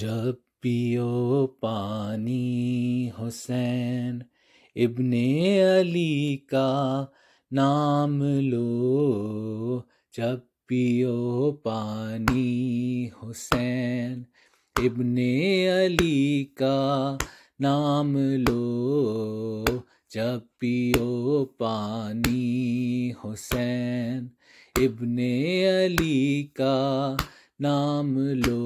जब पियो पानी हुसैन इब्ने अली का नाम लो जब पियो पानी हुसैन इब्ने अली का नाम लो जब पियो पानी हुसैन इब्ने अली का नाम लो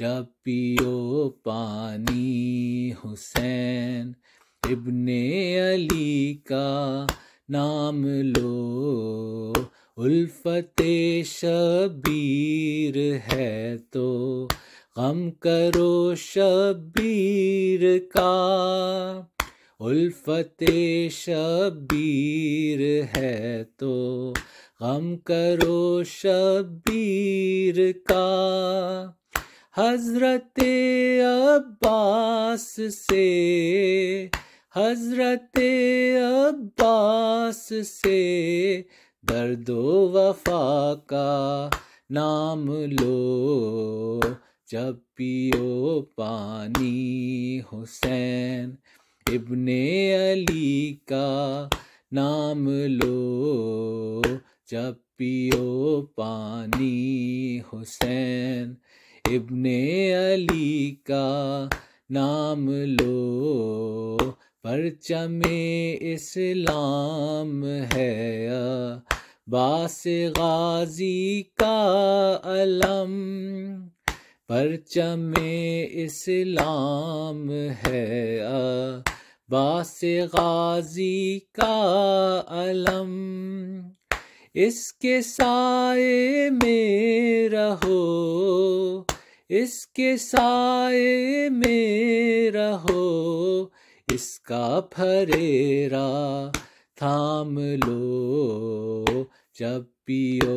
जब पियो पानी हुसैन इब्ने अली का नाम लो उल्फत शबीर है तो गम करो शबीर का उल्फत शबीर है तो गम करो शबीर का हजरत अब्बास से हजरत अब्बास से दर्दो वफा का नाम लो जब पियो पानी हुसैन इब्ने अली का नाम लो जब पियो पानी हुसैन इब्ने अली का नाम लो परचम इस्लाम है बास गाजी का अलम परचम इस्लाम है बास गाजी का अलम इसके साए में रहो इसके साए में रहो इसका फरेरा थाम लो जब पियो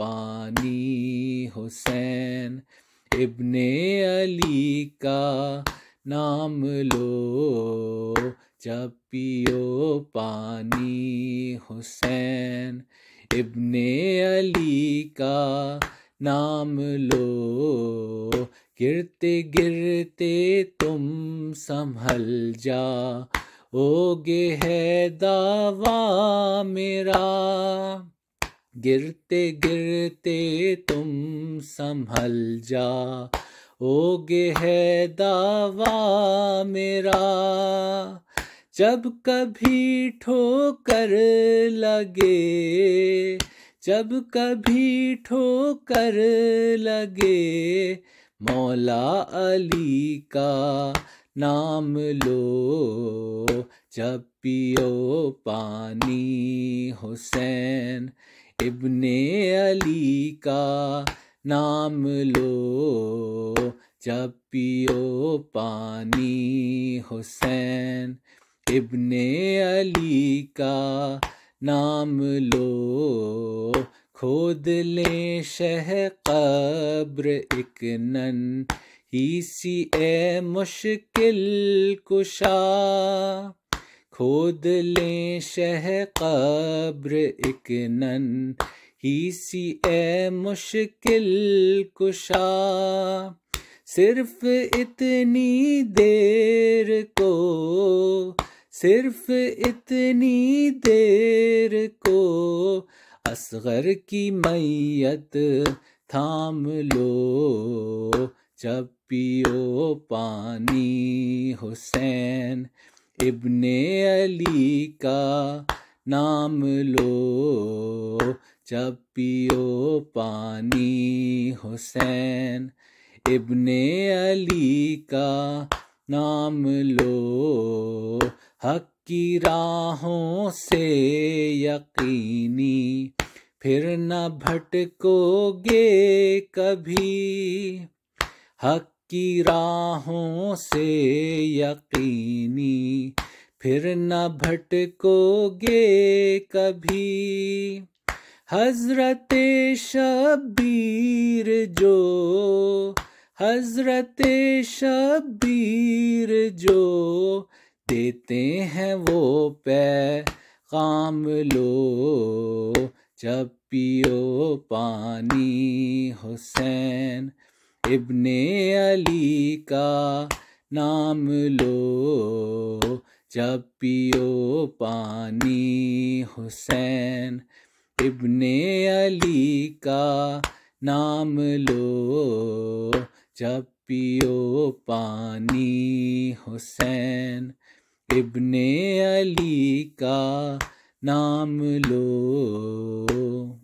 पानी हुसैन इब्ने अली का नाम लो जब पियो पानी हुसैन इब्ने अली का नाम लो गिरते गिरते तुम संभल जा ओगे है दावा मेरा गिरते गिरते तुम संभल जा ओगे है दावा मेरा जब कभी ठोकर लगे जब कभी ठोकर लगे मौला अली का नाम लो जब पियो पानी हुसैन इब्ने अली का नाम लो जब पियो पानी हुसैन इब्ने अली का नाम लो खोद ले शह कब्र इकनन ही सी ए मुश्किल कुशा खोद ले शह कब्र इकनन ही सी ए मुश्किल कुशा सिर्फ इतनी देर को सिर्फ इतनी देर को असगर की मैयत थाम लो जब पियो पानी हुसैन इब्ने अली का नाम लो जब पियो पानी हुसैन इब्ने अली का नाम लो हक की राहों से यकीनी फिर न भटकोगे कभी हक की राहों से यकीनी फिर न भटकोगे कभी हजरत शबीर जो हजरत शबीर जो देते हैं वो पैगाम लो जब पियो पानी हुसैन इब्ने अली का नाम लो जब पियो पानी हुसैन इब्ने अली का नाम लो जब पियो पानी हुसैन इब्ने अली का नाम लो